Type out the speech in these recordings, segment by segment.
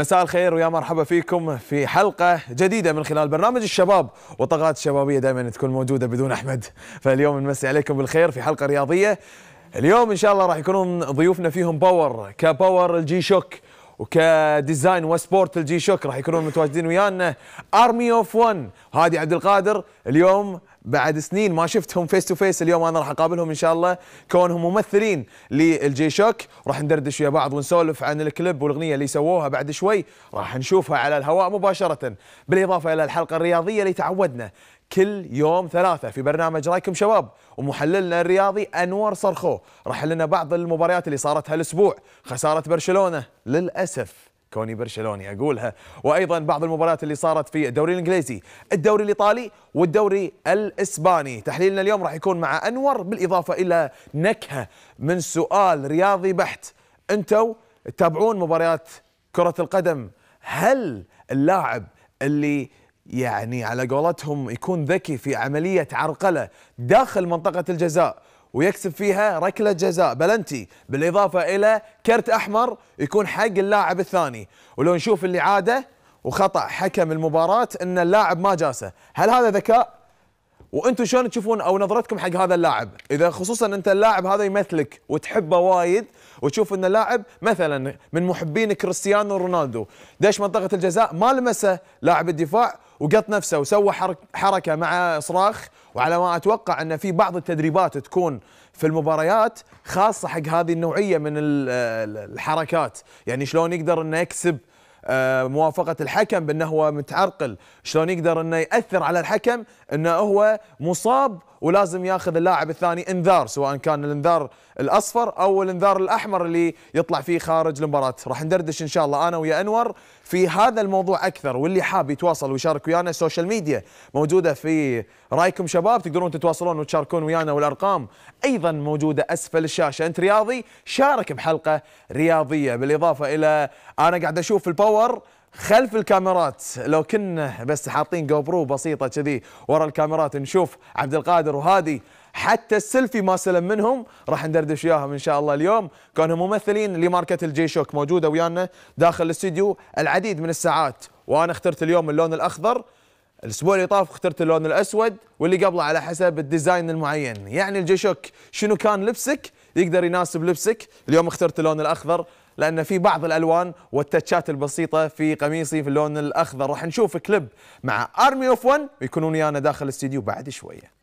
مساء الخير ويا مرحبا فيكم في حلقة جديدة من خلال برنامج الشباب والطاقات الشبابية دائما تكون موجودة بدون أحمد فاليوم نمسي عليكم بالخير في حلقة رياضية اليوم إن شاء الله راح يكونون ضيوفنا فيهم باور كباور الجي شوك وكديزاين وسبورت الجي شوك راح يكونون متواجدين ويانا ارمي اوف 1 هادي عبد القادر اليوم بعد سنين ما شفتهم فيس تو فيس اليوم انا راح اقابلهم ان شاء الله كونهم ممثلين للجي شوك راح ندردش ويا بعض ونسولف عن الكليب والاغنيه اللي سووها بعد شوي راح نشوفها على الهواء مباشره بالاضافه الى الحلقه الرياضيه اللي تعودنا كل يوم ثلاثة في برنامج رايكم شباب ومحللنا الرياضي أنور صرخو راح لنا بعض المباريات اللي صارت هالأسبوع خسارة برشلونة للأسف كوني برشلوني اقولها وايضا بعض المباريات اللي صارت في الدوري الانجليزي الدوري الايطالي والدوري الاسباني تحليلنا اليوم راح يكون مع انور بالاضافه الى نكهه من سؤال رياضي بحت انتم تتابعون مباريات كره القدم هل اللاعب اللي يعني على قولتهم يكون ذكي في عمليه عرقله داخل منطقه الجزاء ويكسب فيها ركله جزاء بلنتي بالاضافه الى كرت احمر يكون حق اللاعب الثاني ولو نشوف اللي عاده وخطا حكم المباراه ان اللاعب ما جاسه هل هذا ذكاء وانتم شلون تشوفون او نظرتكم حق هذا اللاعب اذا خصوصا انت اللاعب هذا يمثلك وتحبه وايد وتشوف ان اللاعب مثلا من محبين كريستيانو رونالدو دش منطقه الجزاء ما لمسه لاعب الدفاع وقط نفسه وسوى حركه مع صراخ وعلى ما اتوقع ان في بعض التدريبات تكون في المباريات خاصه حق هذه النوعيه من الحركات يعني شلون يقدر انه يكسب آه، موافقة الحكم بأنه هو متعرقل شلون يقدر أنه يأثر على الحكم أنه هو مصاب ولازم ياخذ اللاعب الثاني انذار سواء كان الانذار الاصفر او الانذار الاحمر اللي يطلع فيه خارج المباراه راح ندردش ان شاء الله انا ويا انور في هذا الموضوع اكثر واللي حاب يتواصل ويشارك ويانا السوشيال ميديا موجوده في رايكم شباب تقدرون تتواصلون وتشاركون ويانا والارقام ايضا موجوده اسفل الشاشه انت رياضي شارك بحلقه رياضيه بالاضافه الى انا قاعد اشوف الباور خلف الكاميرات لو كنا بس حاطين جو برو بسيطه كذي ورا الكاميرات نشوف عبد القادر وهادي حتى السيلفي ما سلم منهم راح ندردش وياهم ان شاء الله اليوم كانوا ممثلين لماركه الجي شوك موجوده ويانا داخل الاستديو العديد من الساعات وانا اخترت اليوم اللون الاخضر الاسبوع اللي طاف اخترت اللون الاسود واللي قبله على حسب الديزاين المعين يعني الجي شوك شنو كان لبسك يقدر يناسب لبسك اليوم اخترت اللون الاخضر لان في بعض الالوان والتتشات البسيطه في قميصي في اللون الاخضر راح نشوف كليب مع ارمي اوف 1 ويكونون ويانا داخل الاستديو بعد شويه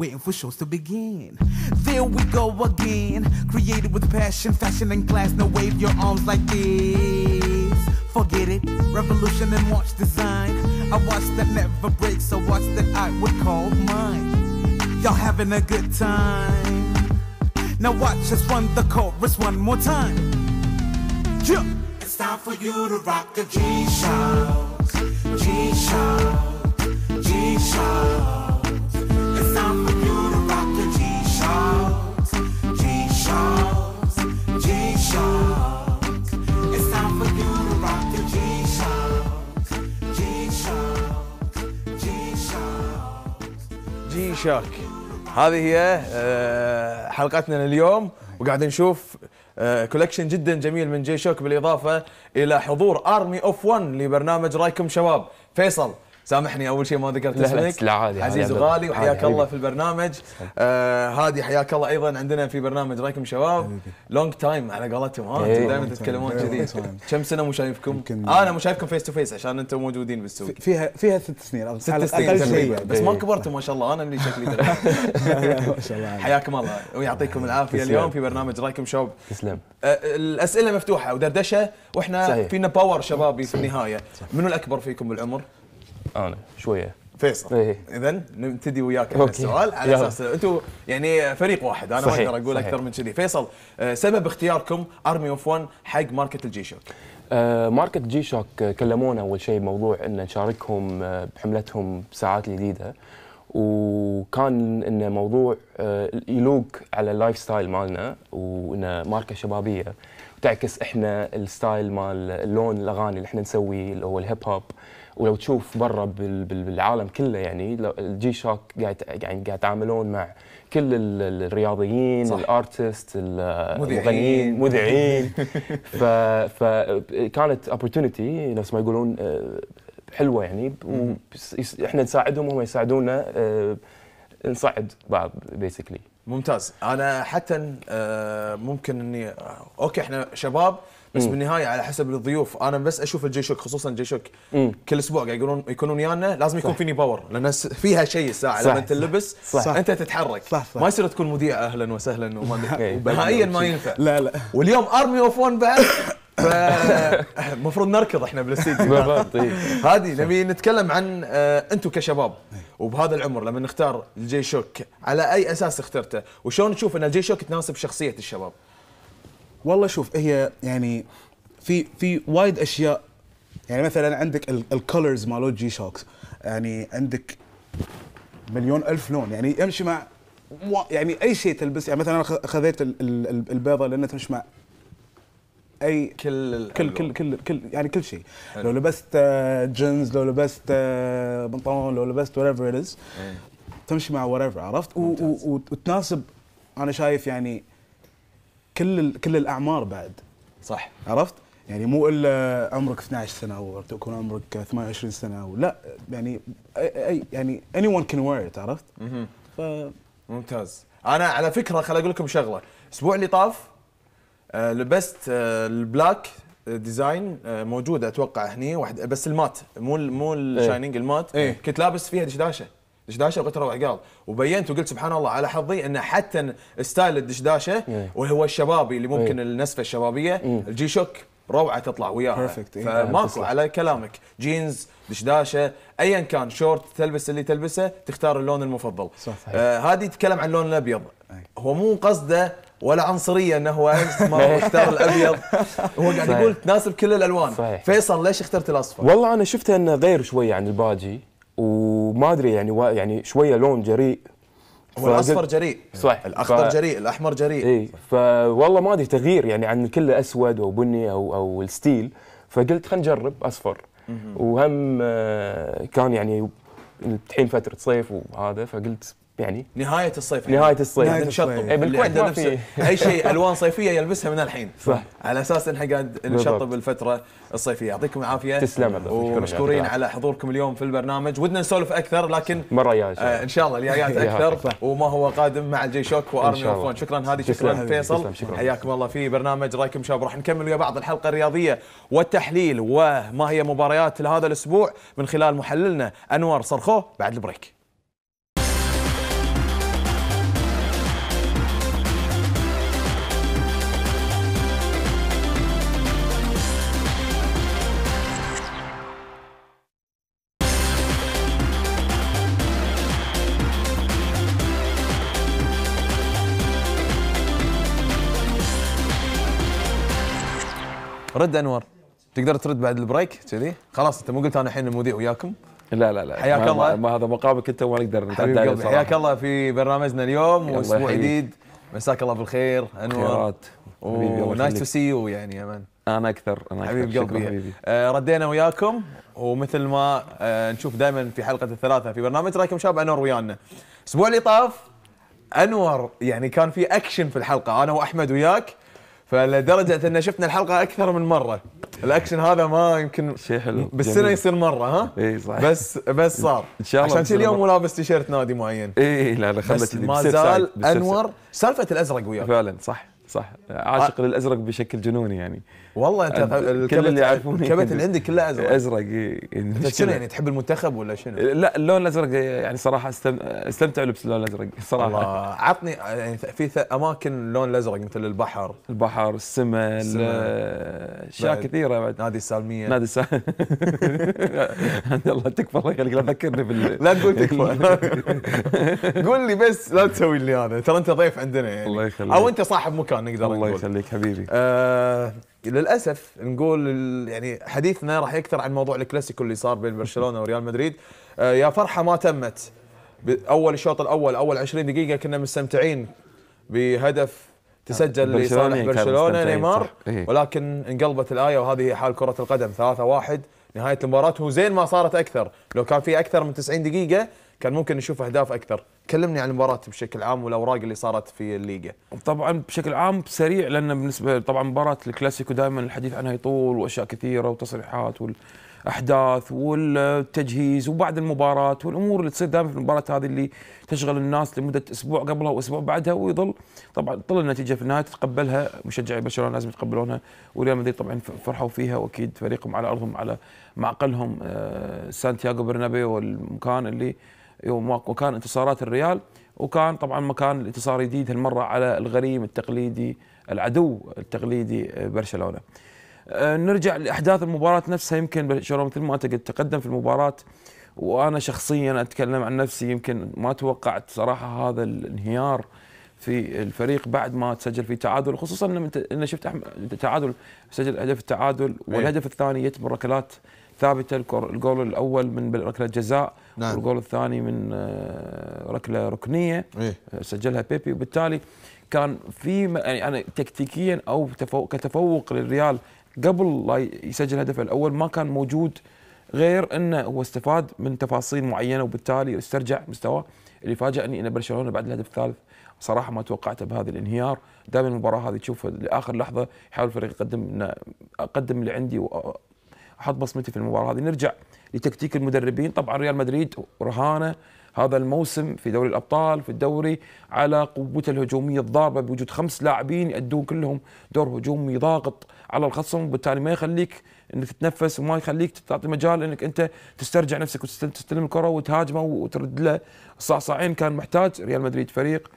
waiting for shows to begin. There we go again, created with passion, fashion and class. Now wave your arms like this. Forget it, revolution and watch design. A watch that never breaks, a watch that I would call mine. Y'all having a good time. Now watch us run the chorus one more time. Yeah. It's time for you to rock the G-Show. شارك هذه هي آه، حلقتنا لليوم وقاعد نشوف كولكشن آه، جدا جميل من جي شوك بالاضافه الى حضور ارمي اوف 1 لبرنامج رايكم شباب فيصل سامحني اول شيء ما ذكرت اسمك لا عادي عزيز وغالي وحياك الله في البرنامج آه هادي حياك الله ايضا عندنا في برنامج رايكم شباب لونج تايم على قولتهم ها انتم دائما تتكلمون كذي كم سنه مو شايفكم؟ آه، انا مو شايفكم فيس تو فيس عشان انتم موجودين بالسوق فيها فيها ست سنين ست سنين بس ما إيه. كبرتوا ما شاء الله انا اللي شكلي ما شاء الله حياكم الله ويعطيكم العافيه اليوم في برنامج رايكم شباب تسلم آه، الاسئله مفتوحه ودردشه واحنا فينا باور شبابي في النهايه منو الاكبر فيكم بالعمر؟ انا شويه فيصل إيه. اذا نبتدي وياك السؤال على اساس انتم يعني فريق واحد انا ما اقدر اقول صحيح. اكثر من كذي فيصل آه، سبب اختياركم ارمي اوف 1 حق ماركه الجي شوك آه، ماركه جي شوك آه، كلمونا اول شيء بموضوع ان نشاركهم بحملتهم بساعات جديده وكان انه موضوع يلوق على اللايف ستايل مالنا وانه ماركه شبابيه تعكس احنا الستايل مال اللون الاغاني اللي احنا نسويه اللي هو الهيب هوب ولو تشوف برا بالعالم كله يعني الجي شوك قاعد يعني قاعد يتعاملون مع كل الرياضيين الارتست المغنيين مذيعين فكانت اوبورتونيتي نفس ما يقولون آه، حلوه يعني احنا نساعدهم وهم يساعدونا آه، نصعد بعض بيسكلي ممتاز انا حتى آه، ممكن اني اوكي احنا شباب بس مم. بالنهايه على حسب الضيوف انا بس اشوف الجي شوك خصوصا جي شوك كل اسبوع قاعد يقولون يكونون ويانا لازم يكون صح. فيني باور لان فيها شيء الساعه لما انت اللبس صح. صح. انت تتحرك صح. صح. ما يصير تكون مذيع اهلا وسهلا وما إيه، نهائيا ما ينفع لا لا واليوم ارمي اوف ون بعد المفروض نركض احنا بالاستديو إيه. هذه نبي نتكلم عن آه، انتم كشباب إيه. وبهذا العمر لما نختار الجي شوك على اي اساس اخترته وشلون تشوف ان الجي شوك تناسب شخصيه الشباب؟ والله شوف هي يعني في في وايد اشياء يعني مثلا عندك الكولرز مالو جي شوكس يعني عندك مليون الف لون يعني يمشي مع يعني اي شيء تلبس يعني مثلا خذيت البيضه لانها تمشي مع اي كل كل كل كل, كل يعني كل شيء لو لبست جينز لو لبست بنطلون لو لبست وات ايفر ات از تمشي مع وات ايفر عرفت وتناسب انا شايف يعني كل كل الاعمار بعد صح عرفت؟ يعني مو الا عمرك 12 سنه او تكون عمرك 28 سنه او لا يعني اي يعني اني ون كان وير عرفت؟ ف... ممتاز انا على فكره خل اقول لكم شغله الاسبوع اللي طاف لبست البلاك ديزاين موجوده اتوقع هني واحد بس المات مو مو الشاينينج المات إيه؟ كنت لابس فيها دشداشه دشداشه وقلت روح قال وبينت وقلت سبحان الله على حظي ان حتى ستايل الدشداشه إيه. وهو الشبابي اللي ممكن إيه. النسفه الشبابيه إيه. الجي شوك روعه تطلع وياها فماكو على كلامك جينز دشداشه ايا كان شورت تلبس اللي تلبسه تختار اللون المفضل صحيح. آه تتكلم عن اللون الابيض أيوة. هو مو قصده ولا عنصريه انه هو ما هو اختار الابيض هو قاعد يقول تناسب كل الالوان صحيح. فيصل ليش اخترت الاصفر؟ والله انا شفته انه غير شويه عن الباجي و وما ادري يعني يعني شويه لون جريء والاصفر جريء صح الاخضر ف... جريء الاحمر جريء اي فوالله ما ادري تغيير يعني عن كله اسود او بني او او الستيل فقلت خلينا نجرب اصفر وهم آه، كان يعني الحين فتره صيف وهذا فقلت يعني, يعني نهايه الصيف نهايه الصيف نهايه الصيف بالكويت نفسه اي شيء الوان صيفيه يلبسها من الحين صح على اساس ان احنا قاعد نشطب الفتره الصيفيه يعطيكم العافيه تسلم ومشكورين على حضوركم اليوم في البرنامج ودنا نسولف اكثر لكن مره يا آه ان شاء الله الجايات اكثر وما هو قادم مع الجي شوك وارمي وفون شكرا هذه شكرا فيصل حياكم الله في برنامج رايكم شباب راح نكمل ويا بعض الحلقه الرياضيه والتحليل وما هي مباريات لهذا الاسبوع من خلال محللنا انور صرخوه بعد البريك رد انور تقدر ترد بعد البريك كذي خلاص انت مو قلت انا الحين المذيع وياكم لا لا لا حياك الله ما هذا مقامك انت وما نقدر حياك الله في برنامجنا اليوم واسبوع جديد مساك الله بالخير انور ونايس تو سي يو يعني يا انا اكثر انا اكثر حبيب قلبي حبيبي آه، ردينا وياكم ومثل ما آه، نشوف دائما في حلقه الثلاثه في برنامج رايكم شاب انور ويانا الاسبوع اللي طاف انور يعني كان في اكشن في الحلقه انا واحمد وياك فلدرجه ان شفنا الحلقه اكثر من مره الاكشن هذا ما يمكن شيء حلو بالسنه جميل. يصير مره ها اي صح بس بس صار ان شاء الله عشان كذي اليوم مو لابس تيشيرت نادي معين اي لا لا خلت ما زال انور سالفه الازرق وياك فعلا صح صح عاشق آه. للازرق بشكل جنوني يعني والله انت كل اللي يعرفوني اللي يعني. عندك كله ازرق ازرق إيه، إيه، انت شنو يعني تحب المنتخب ولا شنو؟ لا اللون الازرق يعني صراحه استمتع لبس اللون الازرق صراحه الله عطني يعني في اماكن اللون الازرق مثل البحر البحر السماء اشياء كثيره بعد نادي السالميه نادي السالميه الله تكفى الله يخليك لا تذكرني بال لا تقول تكفى قول لي بس لا تسوي لي هذا ترى انت ضيف عندنا يعني الله يخليك او انت صاحب مكان نقدر نقول الله يخليك حبيبي آه، للاسف نقول يعني حديثنا راح يكثر عن موضوع الكلاسيكو اللي صار بين برشلونه وريال مدريد آه، يا فرحه ما تمت اول الشوط الاول اول 20 دقيقه كنا مستمتعين بهدف تسجل آه، لصالح برشلونه نيمار إيه. ولكن انقلبت الايه وهذه هي حال كره القدم 3-1 نهايه المباراه وزين ما صارت اكثر لو كان في اكثر من 90 دقيقه كان ممكن نشوف اهداف اكثر كلمني عن المباراه بشكل عام والاوراق اللي صارت في الليغا طبعا بشكل عام سريع لان بالنسبه طبعا مباراه الكلاسيكو دائما الحديث عنها يطول واشياء كثيره وتصريحات والاحداث والتجهيز وبعد المباراه والامور اللي تصير دائما في المباراه هذه اللي تشغل الناس لمده اسبوع قبلها واسبوع بعدها ويظل طبعا تظل النتيجه في النهايه تتقبلها مشجعي برشلونه لازم يتقبلونها وريال مدريد طبعا فرحوا فيها واكيد فريقهم على ارضهم على معقلهم آه، سانتياغو برنابيو والمكان اللي أيوة، وكان انتصارات الريال وكان طبعا مكان الانتصار جديد هالمره على الغريم التقليدي العدو التقليدي آه، برشلونه. آه، نرجع لاحداث المباراه نفسها يمكن برشلونه مثل ما انت قلت تقدم في المباراه وانا شخصيا اتكلم عن نفسي يمكن ما توقعت صراحه هذا الانهيار في الفريق بعد ما تسجل في تعادل خصوصا ان شفت احمد تعادل سجل هدف التعادل إيه. والهدف الثاني يتم ركلات ثابته الجول الاول من ركله جزاء نعم. والجول الثاني من آه، ركله ركنيه إيه؟ آه، سجلها بيبي وبالتالي كان في يعني انا تكتيكيا او تفوق كتفوق للريال قبل لا يسجل هدفه الاول ما كان موجود غير انه هو استفاد من تفاصيل معينه وبالتالي استرجع مستواه اللي فاجئني ان برشلونه بعد الهدف الثالث صراحه ما توقعته بهذا الانهيار دائما المباراه هذه تشوف لاخر لحظه يحاول الفريق يقدم اقدم اللي عندي واحط بصمتي في المباراه هذه نرجع لتكتيك المدربين طبعا ريال مدريد رهانه هذا الموسم في دوري الابطال في الدوري على قوته الهجوميه الضاربه بوجود خمس لاعبين يؤدون كلهم دور هجومي ضاغط على الخصم وبالتالي ما يخليك انك تتنفس وما يخليك تعطي مجال انك انت تسترجع نفسك وتستلم الكره وتهاجمه وترد له صعصعين كان محتاج ريال مدريد فريق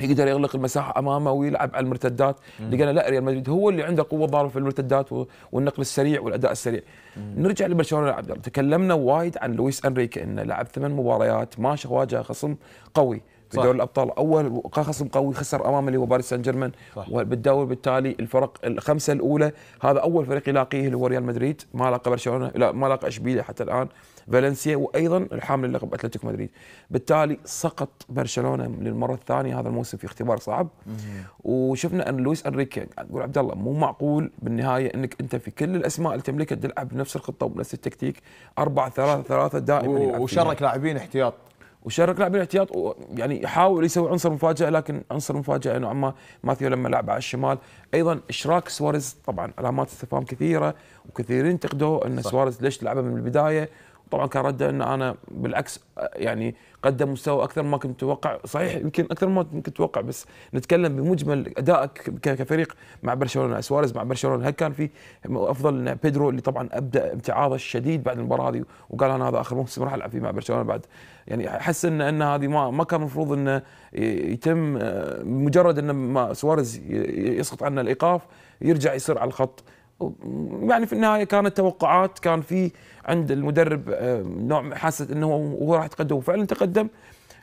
يقدر يغلق المساحه امامه ويلعب على المرتدات لقينا لا ريال مدريد هو اللي عنده قوه ضاربه في المرتدات والنقل السريع والاداء السريع مم. نرجع لبرشلونه عبد الله تكلمنا وايد عن لويس انريكي انه لعب ثمان مباريات ما واجه خصم قوي في دوري الابطال اول خصم قوي خسر امام اللي هو باريس سان جيرمان وبالدوري بالتالي الفرق الخمسه الاولى هذا اول فريق يلاقيه اللي هو ريال مدريد ما لاقى برشلونه لا ما لاقى اشبيليه حتى الان فالنسيا وايضا الحامل اللقب اتلتيكو مدريد بالتالي سقط برشلونه للمره الثانيه هذا الموسم في اختبار صعب وشفنا ان لويس انريكي يقول عبد الله مو معقول بالنهايه انك انت في كل الاسماء اللي تملكها تلعب بنفس الخطه وبنفس التكتيك 4 3 3 دائما وشرك لاعبين احتياط وشارك لاعب الاحتياط يعني يحاول يسوي عنصر مفاجئ لكن عنصر مفاجئ انه عما ماثيو لما لعب على الشمال ايضا اشراك سواريز طبعا علامات استفهام كثيره وكثيرين انتقدوه ان سواريز ليش لعبه من البدايه طبعا كان رده ان انا بالعكس يعني قدم مستوى اكثر ما كنت متوقع صحيح يمكن اكثر ما كنت متوقع بس نتكلم بمجمل ادائك كفريق مع برشلونه سواريز مع برشلونه هل كان في افضل ان بيدرو اللي طبعا ابدا امتعاضه الشديد بعد المباراه هذه وقال انا هذا اخر موسم راح العب فيه مع برشلونه بعد يعني حس ان ان هذه ما ما كان المفروض انه يتم آه، مجرد ان ما سواريز يسقط عنه الايقاف يرجع يصير على الخط يعني في النهايه كانت توقعات كان في عند المدرب آه، نوع حاسه انه هو راح يتقدم وفعلا تقدم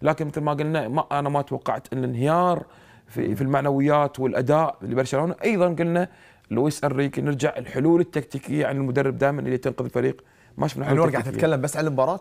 لكن مثل ما قلنا ما انا ما توقعت ان الانهيار في, في المعنويات والاداء لبرشلونه ايضا قلنا لويس انريكي نرجع الحلول التكتيكيه عن المدرب دائما اللي تنقذ الفريق ما شفنا حلول تكتيكيه قاعد تتكلم بس عن المباراه؟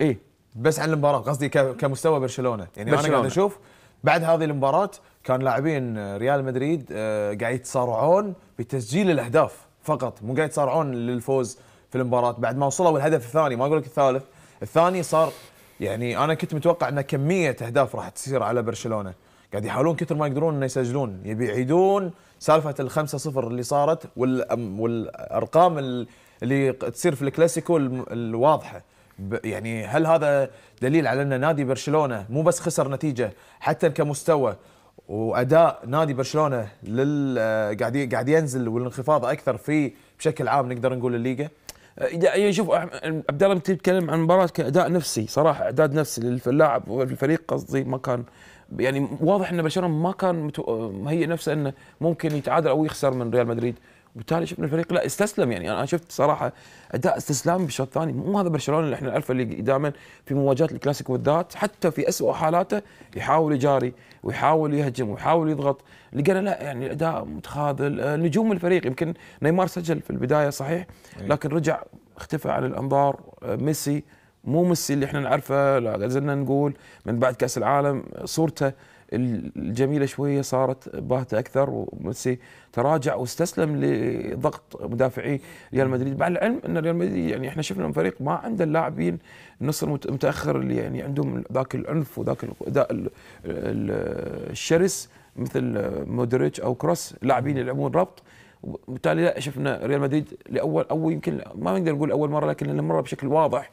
ايه بس عن المباراه قصدي كمستوى برشلونه يعني برشلونة. انا قاعد اشوف بعد هذه المباراه كان لاعبين ريال مدريد آه، قاعد يتصارعون بتسجيل الاهداف فقط مو قاعد يصارعون للفوز في المباراه بعد ما وصلوا الهدف الثاني ما اقول لك الثالث الثاني صار يعني انا كنت متوقع ان كميه اهداف راح تصير على برشلونه قاعد يحاولون كثر ما يقدرون انه يسجلون يبي يعيدون سالفه ال 5 0 اللي صارت والارقام اللي تصير في الكلاسيكو الواضحه يعني هل هذا دليل على ان نادي برشلونه مو بس خسر نتيجه حتى كمستوى واداء نادي برشلونه لل آه، قاعد قاعد ينزل والانخفاض اكثر في بشكل عام نقدر نقول الليجا آه، اذا إيه، شوف عبد الله بتتكلم عن مباراه كاداء نفسي صراحه اعداد نفسي للاعب والفريق قصدي ما كان يعني واضح ان برشلونه ما كان آه، مهيئ نفسه انه ممكن يتعادل او يخسر من ريال مدريد بالتالي شفنا الفريق لا استسلم يعني انا شفت صراحه اداء استسلام بالشوط الثاني مو هذا برشلونه اللي احنا نعرفه اللي دائما في مواجهات الكلاسيكو بالذات حتى في اسوء حالاته يحاول يجاري ويحاول يهجم ويحاول يضغط لقينا لا يعني اداء متخاذل نجوم الفريق يمكن نيمار سجل في البدايه صحيح إيه. لكن رجع اختفى عن الانظار ميسي مو ميسي اللي احنا نعرفه لا زلنا نقول من بعد كاس العالم صورته الجميله شويه صارت باهته اكثر وميسي تراجع واستسلم لضغط مدافعي ريال مدريد مع العلم ان ريال مدريد يعني احنا شفنا فريق ما عنده اللاعبين النص المتاخر اللي يعني عندهم ذاك العنف وذاك الاداء الشرس مثل مودريتش او كروس لاعبين يلعبون ربط وبالتالي لا شفنا ريال مدريد لاول او يمكن ما نقدر نقول اول مره لكن المره بشكل واضح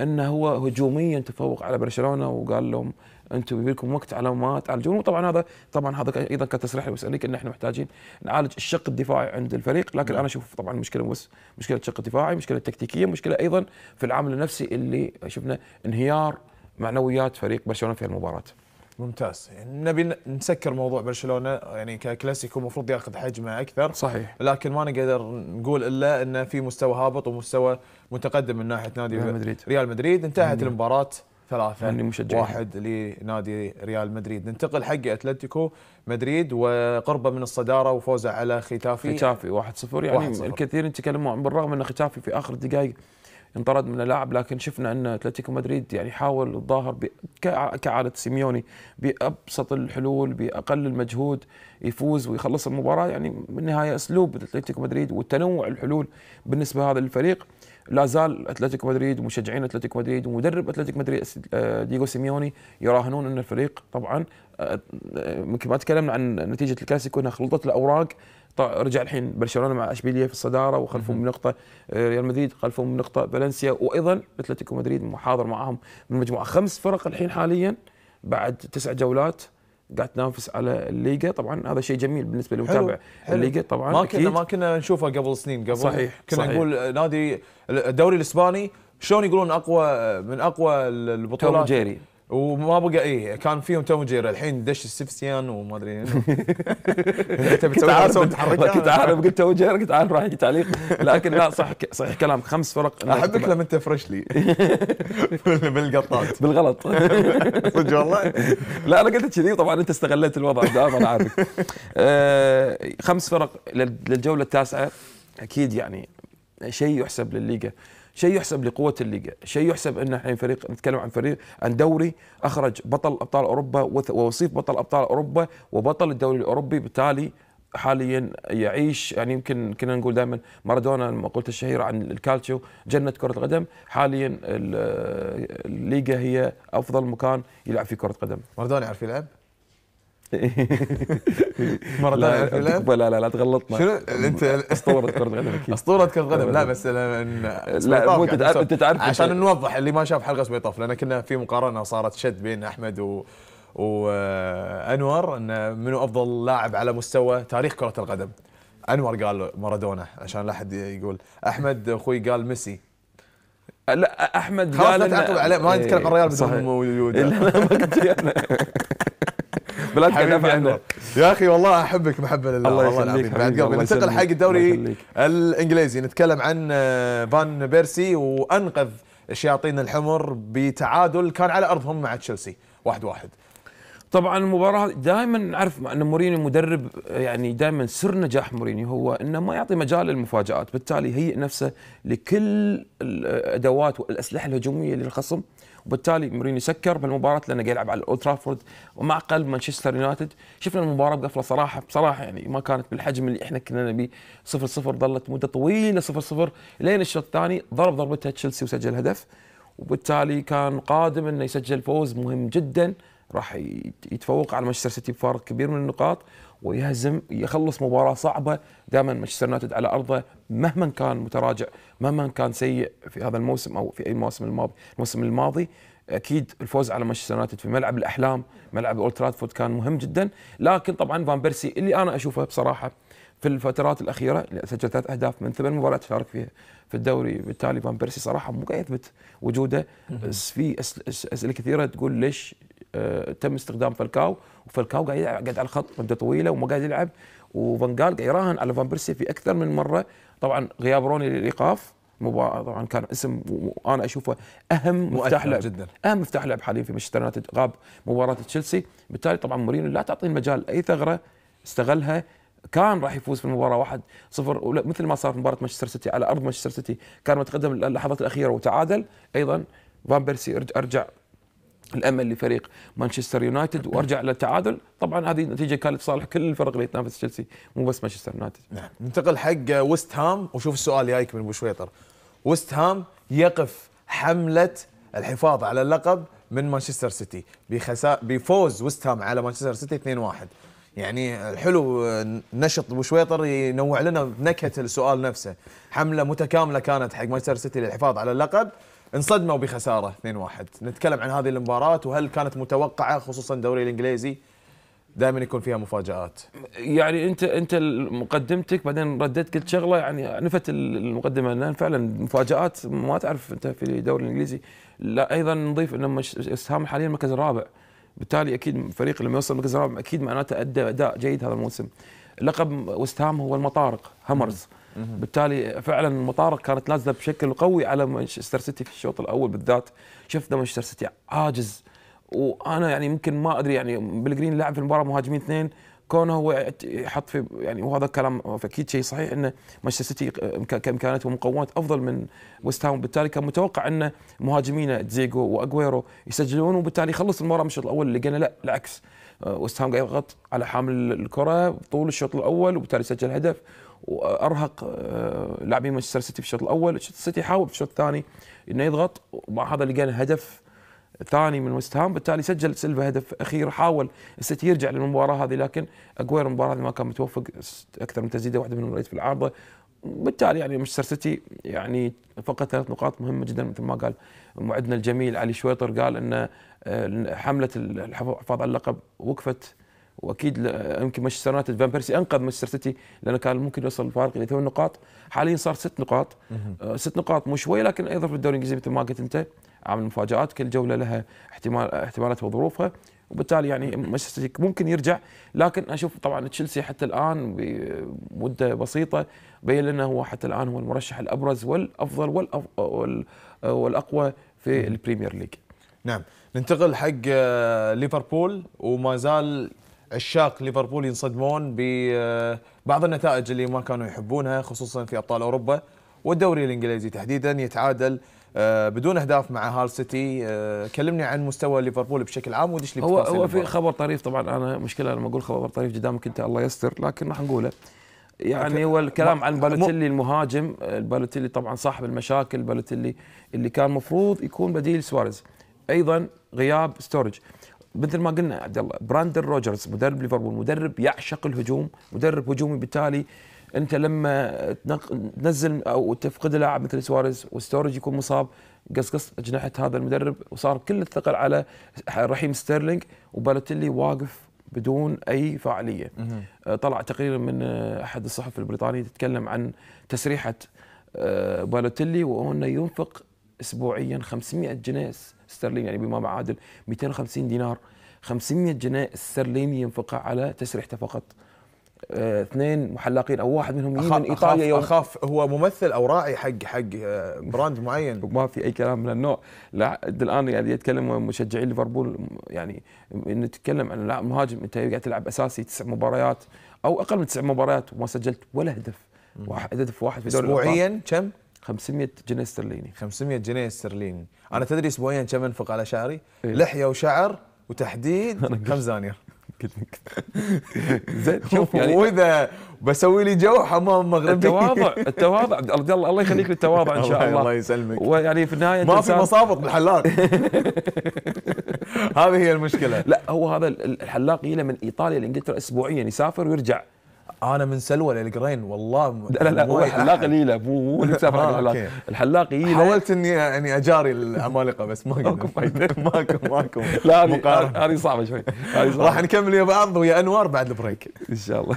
انه هو هجوميا تفوق على برشلونه وقال لهم انتم يبي لكم وقت على ما تعالجون وطبعا هذا طبعا هذا ايضا كتصريح لمسالك ان احنا محتاجين نعالج الشق الدفاعي عند الفريق لكن م. نعم. انا اشوف طبعا المشكله بس مشكله الشق الدفاعي مشكله تكتيكيه مشكله ايضا في العامل النفسي اللي شفنا انهيار معنويات فريق برشلونه في المباراه ممتاز يعني نبي نسكر موضوع برشلونه يعني ككلاسيكو المفروض ياخذ حجمه اكثر صحيح لكن ما نقدر نقول الا انه في مستوى هابط ومستوى متقدم من ناحيه نادي ريال مدريد ريال مدريد انتهت المباراه ثلاثة يعني مشجعين. واحد لنادي ريال مدريد ننتقل حق اتلتيكو مدريد وقربه من الصدارة وفوزه على ختافي ختافي 1-0 يعني واحد صفر. الكثيرين تكلموا بالرغم ان ختافي في اخر دقائق انطرد من اللاعب لكن شفنا ان اتلتيكو مدريد يعني حاول الظاهر كعاده سيميوني بابسط الحلول باقل المجهود يفوز ويخلص المباراه يعني بالنهايه اسلوب اتلتيكو مدريد وتنوع الحلول بالنسبه لهذا الفريق لا زال اتلتيكو مدريد ومشجعين اتلتيكو مدريد ومدرب اتلتيكو مدريد آه، ديغو سيميوني يراهنون ان الفريق طبعا يمكن آه، آه، ما تكلمنا عن نتيجه الكلاسيكو انها خلطت الاوراق رجع الحين برشلونه مع اشبيليه في الصداره وخلفهم نقطه ريال مدريد خلفهم نقطه فالنسيا وايضا اتلتيكو مدريد محاضر معاهم من مجموعه خمس فرق الحين حاليا بعد تسع جولات قاعد تنافس على الليجا طبعا هذا شيء جميل بالنسبه لمتابع الليجا طبعا ما كنا ما كنا نشوفه قبل سنين قبل صحيح كنا صحيح. نقول نادي الدوري الاسباني شلون يقولون اقوى من اقوى البطولات توم جيري وما بقى ايه كان فيهم توم جير الحين دش السفسيان وما ادري انت بتسوي عارف كنت عارف قلت توم جير كنت عارف راح يجي تعليق لكن لا صح صحيح كلام خمس فرق احبك لما انت فرش لي بالقطات بالغلط صدق والله لا انا قلت كذي طبعا انت استغليت الوضع دائما عارف آه، خمس فرق للجوله التاسعه اكيد يعني شيء يحسب للليجا شيء يحسب لقوه الليجا شيء يحسب ان احنا يعني فريق نتكلم عن فريق عن دوري اخرج بطل ابطال اوروبا ووصيف بطل ابطال اوروبا وبطل الدوري الاوروبي بالتالي حاليا يعيش يعني يمكن كنا نقول دائما مارادونا مقولته الشهيره عن الكالتشيو جنه كره القدم حاليا الليغا هي افضل مكان يلعب فيه كره قدم مارادونا يعرف يلعب مره ثانيه لا لا لا تغلطنا شنو انت اسطوره كره قدم اكيد اسطوره كره قدم لا بس لا مو انت تعرف يعني. انت تعرف عشان نوضح اللي ما شاف حلقه سبيطاف لان كنا في مقارنه صارت شد بين احمد و وانور انه منو افضل لاعب على مستوى تاريخ كره القدم انور قال مارادونا عشان لا احد يقول احمد اخوي قال ميسي لا احمد قال لا تعقب عليه ما نتكلم إيه، عن الريال بدون موجود بلادك نفعنا يا اخي والله احبك محبه لله الله يخليك بعد قلبي ننتقل حق الدوري الانجليزي نتكلم عن آه، فان بيرسي وانقذ الشياطين الحمر بتعادل كان على ارضهم مع تشيلسي واحد واحد طبعا المباراه دائما نعرف ان مورينيو مدرب يعني دائما سر نجاح مورينيو هو انه ما يعطي مجال للمفاجات بالتالي هيئ نفسه لكل الادوات والاسلحه الهجوميه للخصم وبالتالي مورينيو سكر بالمباراه لانه قاعد يلعب على الاولد ترافورد ومع قلب مانشستر يونايتد شفنا المباراه بقفله صراحه بصراحه يعني ما كانت بالحجم اللي احنا كنا نبيه 0 0 ظلت مده طويله 0 0 لين الشوط الثاني ضرب ضربتها تشيلسي وسجل هدف وبالتالي كان قادم انه يسجل فوز مهم جدا راح يتفوق على مانشستر سيتي بفارق كبير من النقاط ويهزم يخلص مباراه صعبه دائما مانشستر يونايتد على ارضه مهما كان متراجع مهما كان سيء في هذا الموسم او في اي موسم الماضي الموسم الماضي اكيد الفوز على مانشستر يونايتد في ملعب الاحلام ملعب اولد ترافورد كان مهم جدا لكن طبعا فان بيرسي اللي انا اشوفه بصراحه في الفترات الاخيره سجل ثلاث اهداف من ثمان مباريات شارك فيها في الدوري بالتالي فان بيرسي صراحه مو قاعد يثبت وجوده في اسئله كثيره تقول ليش تم استخدام فالكاو وفالكاو قاعد قاعد على الخط مده طويله وما قاعد يلعب وفان جال قاعد يراهن على فان بيرسي في اكثر من مره طبعا غياب روني للايقاف طبعا كان اسم انا اشوفه اهم مفتاح لعب جدا اهم مفتاح لعب حاليا في مانشستر يونايتد غاب مباراه تشيلسي بالتالي طبعا مورينيو لا تعطيه المجال اي ثغره استغلها كان راح يفوز في المباراه 1-0 مثل ما صار في مباراه مانشستر سيتي على ارض مانشستر سيتي كان متقدم اللحظات الاخيره وتعادل ايضا فان بيرسي ارجع الامل لفريق مانشستر يونايتد وارجع للتعادل طبعا هذه النتيجه كانت صالح كل الفرق اللي تنافس تشيلسي مو بس مانشستر يونايتد نعم ننتقل حق ويست هام وشوف السؤال جايك من ابو شويطر ويست هام يقف حمله الحفاظ على اللقب من مانشستر سيتي بخسا... بفوز ويست هام على مانشستر سيتي 2-1 يعني الحلو نشط ابو شويطر ينوع لنا نكهه السؤال نفسه حمله متكامله كانت حق مانشستر سيتي للحفاظ على اللقب انصدموا بخساره 2-1 نتكلم عن هذه المباراه وهل كانت متوقعه خصوصا الدوري الانجليزي دائما يكون فيها مفاجات يعني انت انت مقدمتك بعدين رديت قلت شغله يعني نفت المقدمه لان فعلا مفاجات ما تعرف انت في الدوري الانجليزي لا ايضا نضيف ان اسهام حاليا المركز الرابع بالتالي اكيد فريق لما يوصل المركز الرابع اكيد معناته ادى اداء جيد هذا الموسم لقب وستهام هو المطارق هامرز بالتالي فعلا المطارق كانت نازله بشكل قوي على مانشستر سيتي في الشوط الاول بالذات شفنا مانشستر سيتي عاجز وانا يعني يمكن ما ادري يعني بلغرين لعب في المباراه مهاجمين اثنين كونه هو يحط في يعني وهذا كلام اكيد شيء صحيح انه مانشستر سيتي كامكانيات ومقومات افضل من ويست هام بالتالي كان متوقع ان مهاجمينه زيجو واجويرو يسجلون وبالتالي يخلص المباراه من الشوط الاول لقينا لا العكس أه، ويست هام قاعد يضغط على حامل الكره طول الشوط الاول وبالتالي سجل هدف وارهق آه، لاعبين مانشستر سيتي في الشوط الاول السيتي حاول في الشوط الثاني انه يضغط ومع هذا لقينا هدف ثاني من ويست هام بالتالي سجل سيلفا هدف اخير حاول السيتي يرجع للمباراه هذه لكن اجوير المباراه هذه ما كان متوفق اكثر من تسديده واحده منهم رأيت في العارضه بالتالي يعني مانشستر سيتي يعني فقط ثلاث نقاط مهمه جدا مثل ما قال معدنا الجميل علي شويطر قال ان آه، حمله الحفاظ على اللقب وقفت واكيد يمكن مانشستر يونايتد فان بيرسي انقذ مانشستر سيتي لانه كان ممكن يوصل الفارق الى ثمان نقاط حاليا صار ست نقاط آه ست نقاط مو شوي لكن ايضا في الدوري الانجليزي مثل ما قلت انت عامل مفاجات كل جوله لها احتمال احتمالاتها وظروفها وبالتالي يعني مانشستر سيتي ممكن يرجع لكن اشوف طبعا تشيلسي حتى الان بمده بسيطه بين لنا هو حتى الان هو المرشح الابرز والافضل والأف... والاقوى في البريمير ليج نعم ننتقل حق آه، ليفربول وما زال عشاق ليفربول ينصدمون ببعض آه، النتائج اللي ما كانوا يحبونها خصوصا في ابطال اوروبا والدوري الانجليزي تحديدا يتعادل آه، بدون اهداف مع هال سيتي آه، كلمني عن مستوى ليفربول بشكل عام ودش لي هو هو في خبر طريف طبعا انا مشكله لما اقول خبر طريف قدامك انت الله يستر لكن راح نقوله يعني هو الكلام عن بالوتيلي المهاجم بالوتيلي طبعا صاحب المشاكل بالوتيلي اللي كان مفروض يكون بديل سواريز ايضا غياب ستورج مثل ما قلنا عبد الله براندن روجرز مدرب ليفربول مدرب يعشق الهجوم مدرب هجومي بالتالي انت لما تنزل او تفقد لاعب مثل سواريز وستورج يكون مصاب قصقص اجنحه هذا المدرب وصار كل الثقل على رحيم ستيرلينج وبالوتيلي واقف بدون اي فعاليه آه، طلع تقرير من احد الصحف البريطانيه تتكلم عن تسريحه آه، بالوتيلي وانه ينفق اسبوعيا 500 جنيه استرليني يعني بما معادل 250 دينار 500 جنيه استرليني ينفقها على تسريحته فقط آه، اثنين محلاقين او واحد منهم يجي من ايطاليا يوم اخاف هو ممثل او راعي حق حق آه، براند معين ما في اي كلام من النوع لا الان يعني يتكلم مشجعين ليفربول يعني نتكلم عن لاعب مهاجم انت قاعد تلعب اساسي تسع مباريات او اقل من تسع مباريات وما سجلت ولا هدف واحد هدف واحد في دوري اسبوعيا كم؟ 500 جنيه استرليني 500 جنيه استرليني انا تدري اسبوعيا كم انفق على شعري إيه؟ لحيه وشعر وتحديد كم دنانير زين شوف يعني واذا بسوي لي جو حمام مغربي التواضع التواضع الله الله يخليك للتواضع ان شاء الله الله يسلمك ويعني في النهايه ما في مصافط بالحلاق هذه هي المشكله لا هو هذا الحلاق يله من ايطاليا لانجلترا اسبوعيا يسافر ويرجع انا من سلوى للقرين والله م... لا لا هو الحلاق ليله مو مو آه، الحلاق الحلاق ليله حاولت اني يعني اجاري العمالقه بس ما ماكو فايده ماكو ماكو لا هذه صعبه شوي راح نكمل يا بعض ويا انوار بعد البريك ان شاء الله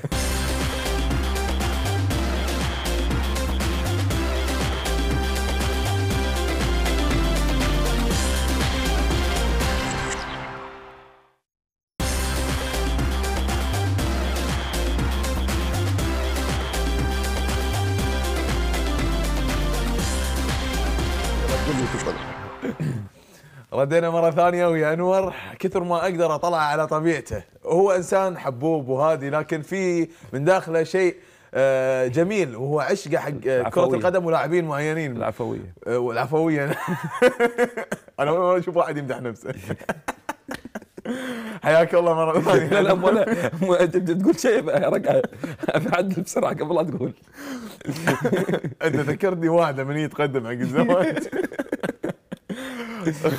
ردينا مرة ثانية ويا أنور كثر ما أقدر أطلع على طبيعته هو إنسان حبوب وهادي لكن في من داخله شيء آه، جميل وهو عشقه حق كرة القدم ولاعبين معينين العفوية آه، والعفوية أنا أول مرة أشوف واحد يمدح نفسه حياك الله مره ثانيه لا لا انت تقول شيء رقعه بعد بسرعه قبل لا تقول انت ذكرتني واحده من يتقدم حق الزواج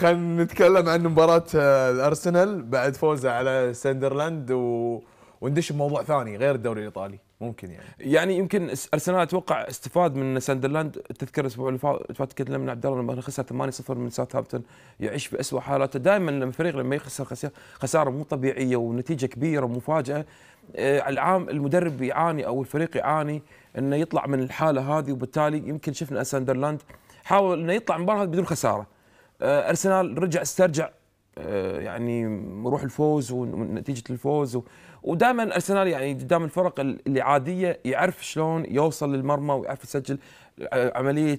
خلينا نتكلم عن مباراة آه، الارسنال بعد فوزه على ساندرلاند و... وندش بموضوع ثاني غير الدوري الايطالي ممكن يعني يعني يمكن ارسنال اتوقع استفاد من ساندرلاند تذكر الاسبوع اللي فات تكلمنا عبد الله لما خسر 8-0 من ساوثهامبتون يعيش باسوء حالاته دائما لما الفريق لما يخسر خساره مو طبيعيه ونتيجه كبيره ومفاجاه آه، العام المدرب يعاني او الفريق يعاني انه يطلع من الحاله هذه وبالتالي يمكن شفنا ساندرلاند حاول انه يطلع المباراه بدون خساره آه، ارسنال رجع استرجع آه، يعني روح الفوز ونتيجه الفوز ودائما ارسنال يعني قدام الفرق اللي عاديه يعرف شلون يوصل للمرمى ويعرف يسجل آه، عمليه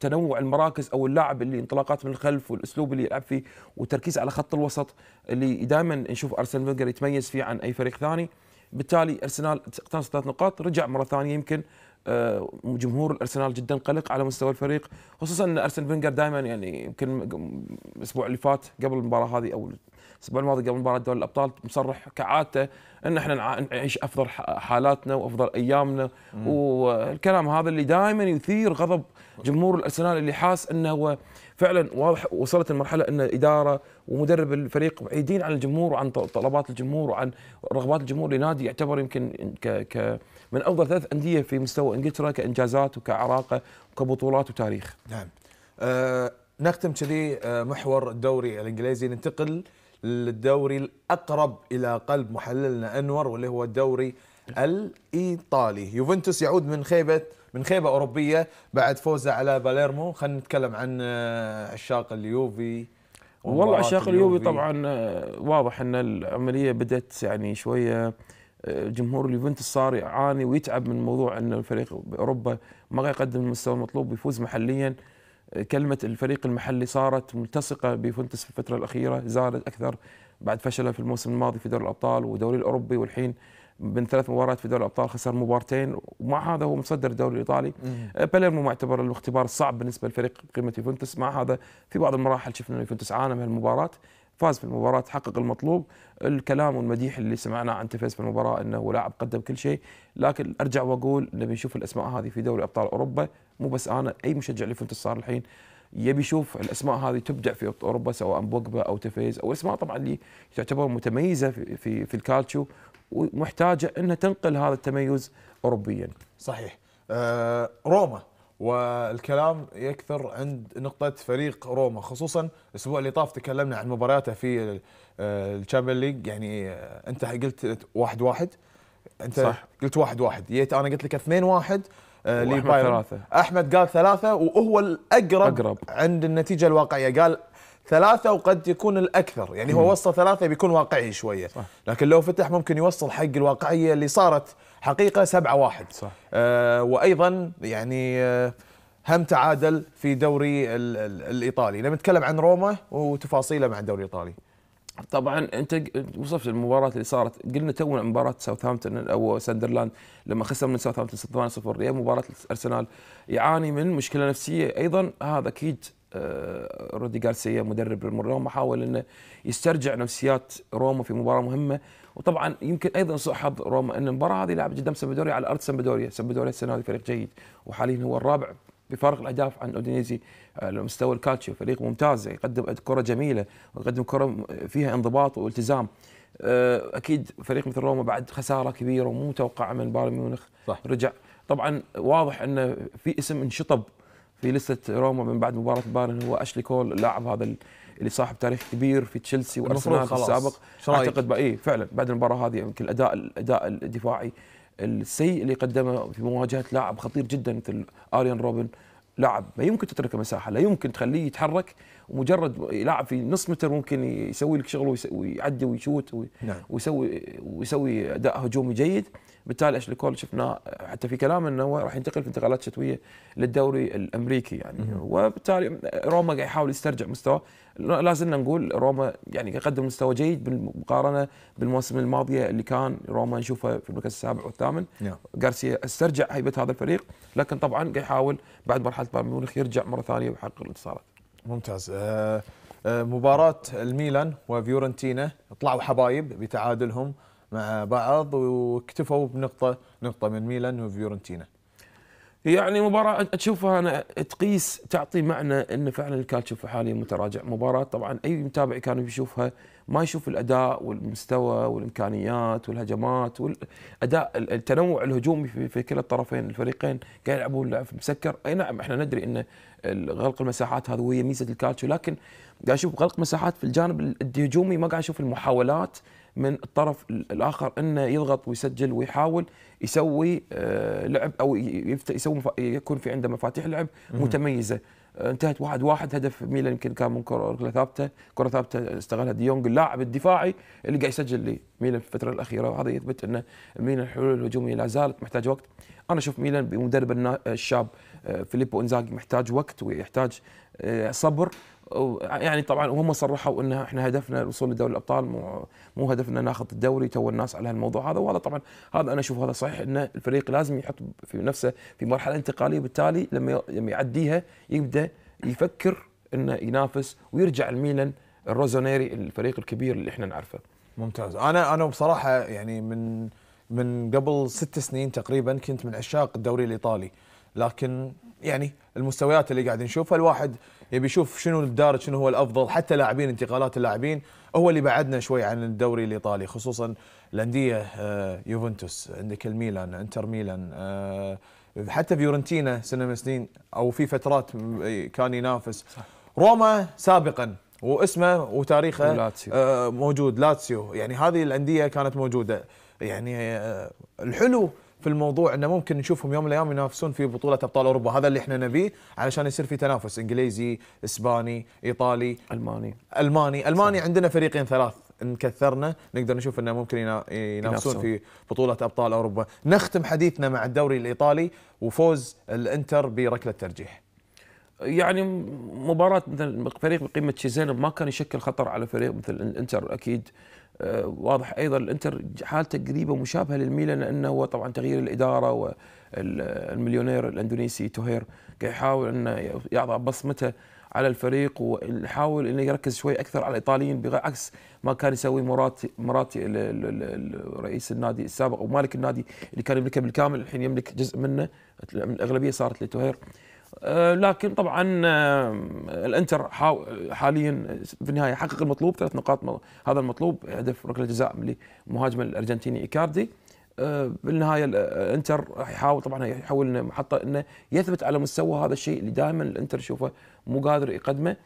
تنوع المراكز او اللاعب اللي انطلاقات من الخلف والاسلوب اللي يلعب فيه والتركيز على خط الوسط اللي دائما نشوف ارسنال فينجر يتميز فيه عن اي فريق ثاني بالتالي ارسنال اقتنص ثلاث نقاط رجع مره ثانيه يمكن آه، جمهور الارسنال جدا قلق على مستوى الفريق خصوصا ان ارسن فينجر دائما يعني يمكن الاسبوع اللي فات قبل المباراه هذه او الاسبوع الماضي قبل مباراه دوري الابطال مصرح كعادته ان احنا نعيش افضل حالاتنا وافضل ايامنا مم. والكلام هذا اللي دائما يثير غضب جمهور الارسنال اللي حاس انه هو فعلا واضح وصلت المرحله ان الاداره ومدرب الفريق بعيدين عن الجمهور وعن طلبات الجمهور وعن رغبات الجمهور لنادي يعتبر يمكن ك, ك من افضل ثلاث انديه في مستوى انجلترا كانجازات وكعراقه وكبطولات وتاريخ. نعم. أه نختم كذي آه، محور الدوري الانجليزي ننتقل للدوري الأقرب إلى قلب محللنا أنور واللي هو الدوري الإيطالي يوفنتوس يعود من خيبة من خيبة أوروبية بعد فوزه على باليرمو خلينا نتكلم عن آه، عشاق اليوفي والله عشاق اليوفي طبعا آه، واضح أن العملية بدأت يعني شوية آه، جمهور اليوفنتوس صار يعاني ويتعب من موضوع أن الفريق بأوروبا ما يقدم المستوى المطلوب ويفوز محليا كلمة الفريق المحلي صارت ملتصقة بفونتس في الفترة الأخيرة زادت أكثر بعد فشله في الموسم الماضي في دوري الأبطال والدوري الأوروبي والحين من ثلاث مباريات في دوري الابطال خسر مبارتين ومع هذا هو مصدر الدوري الايطالي آه، باليرمو معتبر الاختبار الصعب بالنسبه لفريق قيمه يوفنتوس مع هذا في بعض المراحل شفنا يوفنتوس عانى من المباراه فاز في المباراة حقق المطلوب الكلام والمديح اللي سمعناه عن تفيز في المباراة أنه لاعب قدم كل شيء لكن أرجع وأقول نبي نشوف الأسماء هذه في دوري أبطال أوروبا مو بس أنا أي مشجع صار الحين يبي يشوف الاسماء هذه تبدع في اوروبا سواء بوجبا او تفيز او اسماء طبعا اللي تعتبر متميزه في في, في الكالتشو ومحتاجه انها تنقل هذا التميز اوروبيا. صحيح. آه روما والكلام يكثر عند نقطة فريق روما خصوصا الأسبوع اللي طاف تكلمنا عن مبارياته في آه، الشامبيون ليج يعني آه، أنت قلت واحد واحد أنت صح. قلت واحد واحد جيت أنا قلت لك اثنين واحد آه، لبايرن ثلاثة أحمد قال ثلاثة وهو الأقرب أقرب. عند النتيجة الواقعية قال ثلاثة وقد يكون الأكثر يعني هو وصل ثلاثة بيكون واقعي شوية صح. لكن لو فتح ممكن يوصل حق الواقعية اللي صارت حقيقه 7 1 صح آه وايضا يعني آه هم تعادل في دوري الـ الـ الايطالي لما نتكلم عن روما وتفاصيله مع الدوري الايطالي طبعا انت وصفت المباراه اللي صارت قلنا تو مباراه ساوثهامبتون او ساندرلاند لما خسر من ساوثهامبتون 8-0 هي مباراه الارسنال يعاني من مشكله نفسيه ايضا هذا اكيد آه، رودي غارسيا مدرب روما حاول انه يسترجع نفسيات روما في مباراه مهمه وطبعا يمكن ايضا سوء حظ روما ان المباراه هذه لعبت قدام سمبدوريا على ارض سمبدوريا، سمبدوريا السنه هذه فريق جيد وحاليا هو الرابع بفارق الاهداف عن اودينيزي على مستوى الكالتشيو، فريق ممتاز يقدم كره جميله ويقدم كره فيها انضباط والتزام. آه، اكيد فريق مثل روما بعد خساره كبيره ومو متوقعه من بايرن ميونخ صح. رجع طبعا واضح انه في اسم انشطب في لسته روما من بعد مباراه بايرن هو اشلي كول اللاعب هذا اللي صاحب تاريخ كبير في تشيلسي وارسنال في السابق اعتقد بقى إيه فعلا بعد المباراه هذه يمكن الاداء الاداء الدفاعي السيء اللي قدمه في مواجهه لاعب خطير جدا مثل اريان روبن لاعب ما يمكن تتركه مساحه لا يمكن تخليه يتحرك ومجرد لاعب في نص متر ممكن يسوي لك شغله ويعدي ويشوت نعم. ويسوي ويسوي اداء هجومي جيد بالتالي اشلي كول شفناه حتى في كلامه انه هو راح ينتقل في انتقالات شتويه للدوري الامريكي يعني وبالتالي روما قاعد يحاول يسترجع مستواه لا زلنا نقول روما يعني يقدم مستوى جيد بالمقارنه بالموسم الماضيه اللي كان روما نشوفه في المركز السابع والثامن نعم. غارسيا استرجع هيبه هذا الفريق لكن طبعا قاعد يحاول بعد مرحله بايرن ميونخ يرجع مره ثانيه ويحقق الانتصارات ممتاز آه، آه، مباراة الميلان وفيورنتينا طلعوا حبايب بتعادلهم مع بعض واكتفوا بنقطه نقطه من ميلان وفيورنتينا يعني مباراة تشوفها انا تقيس تعطي معنى ان فعلا في حاليا متراجع، مباراة طبعا اي متابع كان بيشوفها ما يشوف الاداء والمستوى والامكانيات والهجمات والاداء التنوع الهجومي في, كلا الطرفين الفريقين قاعد يلعبون لعب مسكر، اي نعم احنا ندري ان غلق المساحات هذا هي ميزه الكاتشو لكن قاعد اشوف غلق مساحات في الجانب الهجومي ما قاعد اشوف المحاولات من الطرف الاخر انه يضغط ويسجل ويحاول يسوي آه، لعب او يسوي يكون في عنده مفاتيح لعب متميزه آه، انتهت واحد واحد هدف ميلان يمكن كان من كره ثابته كره ثابته استغلها ديونج دي اللاعب الدفاعي اللي قاعد يسجل لي ميلان في الفتره الاخيره وهذا يثبت ان ميلان الحلول الهجوميه لا زالت محتاج وقت انا اشوف ميلان بمدرب الشاب آه، فيليبو انزاجي محتاج وقت ويحتاج صبر يعني طبعا وهم صرحوا ان احنا هدفنا الوصول لدوري الابطال مو مو هدفنا ناخذ الدوري تو الناس على هالموضوع هذا وهذا طبعا هذا انا اشوف هذا صحيح ان الفريق لازم يحط في نفسه في مرحله انتقاليه بالتالي لما لما يعديها يبدا يفكر انه ينافس ويرجع الميلان الروزونيري الفريق الكبير اللي احنا نعرفه. ممتاز انا انا بصراحه يعني من من قبل ست سنين تقريبا كنت من عشاق الدوري الايطالي لكن يعني المستويات اللي قاعد نشوفها الواحد يبي يشوف شنو الدار شنو هو الافضل حتى لاعبين انتقالات اللاعبين هو اللي بعدنا شوي عن الدوري الايطالي خصوصا الانديه آه، يوفنتوس عندك الميلان انتر ميلان آه، حتى فيورنتينا سنه من سنين او في فترات كان ينافس روما سابقا واسمه وتاريخه لاتسيو. آه، موجود لاتسيو يعني هذه الانديه كانت موجوده يعني الحلو في الموضوع انه ممكن نشوفهم يوم من الايام ينافسون في بطوله ابطال اوروبا هذا اللي احنا نبيه علشان يصير في تنافس انجليزي اسباني ايطالي الماني الماني الماني صح. عندنا فريقين ثلاث ان كثرنا نقدر نشوف انه ممكن إيه، ينافسون, في بطوله ابطال اوروبا نختم حديثنا مع الدوري الايطالي وفوز الانتر بركله ترجيح يعني مباراة مثل فريق بقيمة شيزين ما كان يشكل خطر على فريق مثل الانتر اكيد آه، واضح ايضا الانتر حالته قريبه مشابهه للميلان لانه هو طبعا تغيير الاداره والمليونير الاندونيسي توهير يحاول انه يعطى بصمته على الفريق ويحاول انه يركز شوي اكثر على الايطاليين عكس ما كان يسوي مراتي مراتي رئيس النادي السابق او مالك النادي اللي كان يملكه بالكامل الحين يملك جزء منه الاغلبيه صارت لتوهير آه، لكن طبعا آه، الانتر حاليا في النهايه حقق المطلوب ثلاث نقاط هذا المطلوب هدف ركله جزاء لمهاجم الارجنتيني ايكاردي بالنهايه آه، الانتر راح يحاول طبعا يحول محطه انه يثبت على مستوى هذا الشيء اللي دائما الانتر يشوفه مو قادر يقدمه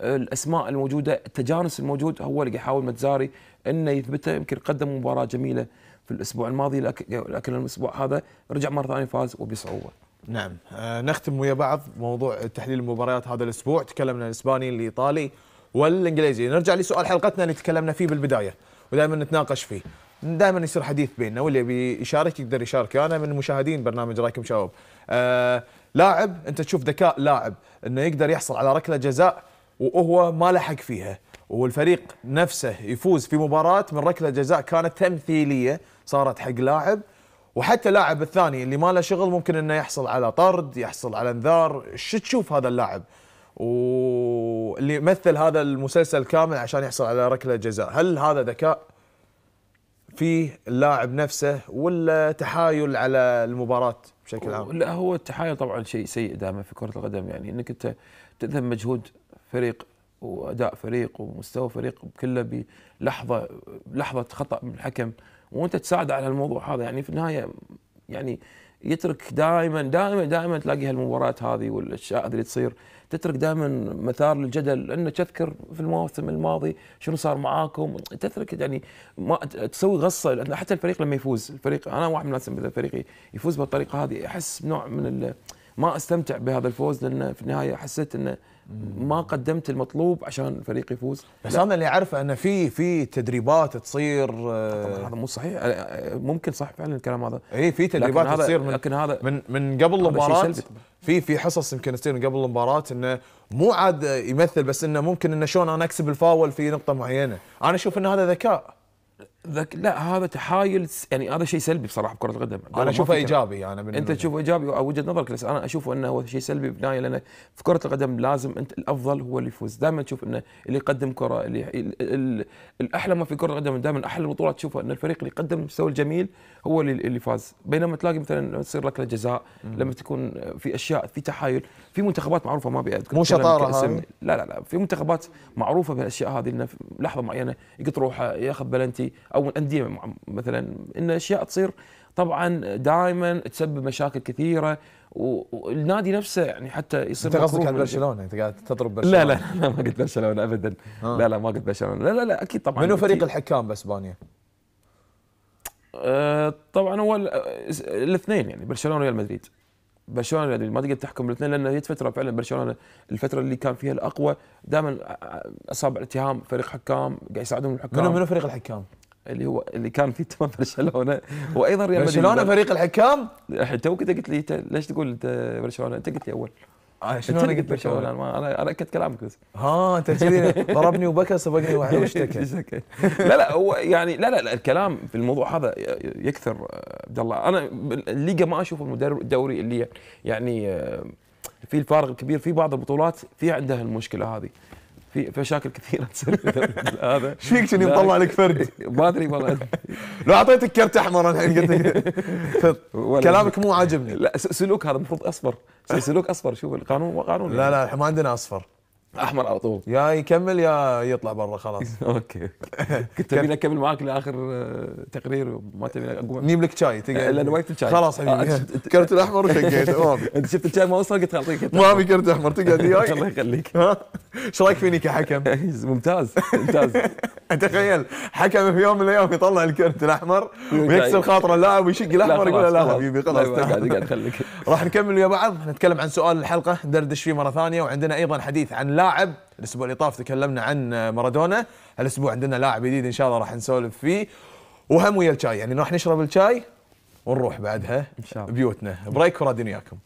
الاسماء الموجوده التجانس الموجود هو اللي يحاول متزاري انه يثبته يمكن قدم مباراه جميله في الاسبوع الماضي لكن الاسبوع هذا رجع مره ثانيه فاز وبصعوبه نعم آه، نختم ويا بعض موضوع تحليل المباريات هذا الاسبوع تكلمنا الاسباني الايطالي والانجليزي نرجع لسؤال حلقتنا اللي تكلمنا فيه بالبدايه ودائما نتناقش فيه دائما يصير حديث بيننا واللي يبي يشارك يقدر يشارك انا من مشاهدين برنامج رايكم شباب آه لاعب انت تشوف ذكاء لاعب انه يقدر يحصل على ركله جزاء وهو ما لحق فيها والفريق نفسه يفوز في مباراه من ركله جزاء كانت تمثيليه صارت حق لاعب وحتى اللاعب الثاني اللي ما له شغل ممكن انه يحصل على طرد يحصل على انذار شو تشوف هذا اللاعب واللي يمثل هذا المسلسل كامل عشان يحصل على ركله جزاء هل هذا ذكاء في اللاعب نفسه ولا تحايل على المباراه بشكل عام لا هو التحايل طبعا شيء سيء دائما في كره القدم يعني انك انت تذهب مجهود فريق واداء فريق ومستوى فريق كله بلحظه لحظه خطا من الحكم وانت تساعد على الموضوع هذا يعني في النهايه يعني يترك دائما دائما دائما تلاقي هالمباريات هذه والاشياء اللي تصير تترك دائما مثار للجدل انه تذكر في الموسم الماضي شنو صار معاكم تترك يعني ما تسوي غصه حتى الفريق لما يفوز الفريق انا واحد من الناس اذا فريقي يفوز بالطريقه هذه احس بنوع من ما استمتع بهذا الفوز لان في النهايه حسيت انه ما قدمت المطلوب عشان الفريق يفوز بس لا. انا اللي اعرفه ان في في تدريبات تصير طبعا هذا مو صحيح أه، أه، ممكن صح فعلا الكلام هذا اي في تدريبات لكن تصير من لكن هذا من من قبل المباراه في في حصص يمكن تصير من قبل المباراه انه مو عاد يمثل بس انه ممكن انه شلون انا اكسب الفاول في نقطه معينه انا اشوف ان هذا ذكاء ذك لا هذا تحايل يعني هذا شيء سلبي بصراحه بكره القدم انا اشوفه ايجابي انا يعني انت تشوفه ايجابي او وجهه نظرك بس انا اشوفه انه هو شيء سلبي بنهايه لان في كره القدم لازم انت الافضل هو اللي يفوز دائما تشوف انه اللي يقدم كره اللي ال ال الاحلى ما في كره القدم دائما احلى البطولات تشوفها ان الفريق اللي يقدم المستوى الجميل هو اللي, اللي فاز بينما تلاقي مثلا تصير ركله جزاء لما تكون في اشياء في تحايل في منتخبات معروفه ما بيأذكر مو شطاره لا لا لا في منتخبات معروفه بالاشياء هذه انه في لحظه معينه يقط روحه ياخذ بلنتي او الانديه مثلا ان اشياء تصير طبعا دائما تسبب مشاكل كثيره والنادي نفسه يعني حتى يصير انت قصدك على برشلونه انت قاعد تضرب برشلونه لا لا لا ما قلت برشلونه ابدا آه. لا لا ما قلت برشلونه لا لا لا اكيد طبعا منو فريق الحكام باسبانيا؟ آه، طبعا هو آه، الاثنين يعني برشلونه وريال مدريد برشلونه ما تقدر تحكم الاثنين لان هي فتره فعلا برشلونه الفتره اللي كان فيها الاقوى دائما اصاب اتهام فريق حكام قاعد يساعدهم الحكام منو منو فريق الحكام؟ اللي هو اللي كان فيه تمام برشلونه وايضا ريال مدريد برشلونه فريق الحكام؟ تو كنت قلت لي ليش تقول انت برشلونه؟ انت قلت لي اول آه، شنو انا قلت لك اول انا انا اكدت كلامك بس ها انت كذي ضربني وبكى سبقني واحد واشتكى لا لا هو يعني لا لا, لا الكلام في الموضوع هذا يكثر آه، عبد الله انا الليجا ما اشوف الدوري اللي يعني آه، في الفارق الكبير في بعض البطولات في عندها المشكله هذه في مشاكل كثيره تصير هذا ايش فيك كني مطلع لك فرد؟ ما ادري والله لو اعطيتك كرت احمر الحين قلت كلامك مو عاجبني لا سلوك هذا المفروض اصفر سلوك اصفر شوف القانون قانون لا لا يعني. ما عندنا اصفر احمر على طول يا يكمل يا يطلع برا خلاص اوكي كنت ابي اكمل معاك لاخر آه، تقرير ما تبي اقوم نجيب لك شاي لان وقت الشاي خلاص حبيبي آه، كرت الاحمر وشقيت ما انت شفت الشاي ما وصل قلت اعطيك ما في كرت احمر تقعد وياي الله يخليك ايش رايك فيني كحكم؟ ممتاز ممتاز تخيل حكم في يوم من الايام يطلع الكرت الاحمر ويكسر خاطر اللاعب ويشق الاحمر يقول لا حبيبي خلاص تقعد خليك راح نكمل ويا بعض نتكلم عن سؤال الحلقه ندردش فيه مره ثانيه وعندنا ايضا حديث عن لا لاعب الاسبوع اللي طاف تكلمنا عن مارادونا هالاسبوع عندنا لاعب جديد ان شاء الله راح نسولف فيه وهم ويا الشاي يعني راح نشرب الشاي ونروح بعدها إن شاء الله. بيوتنا بريك ورادين وياكم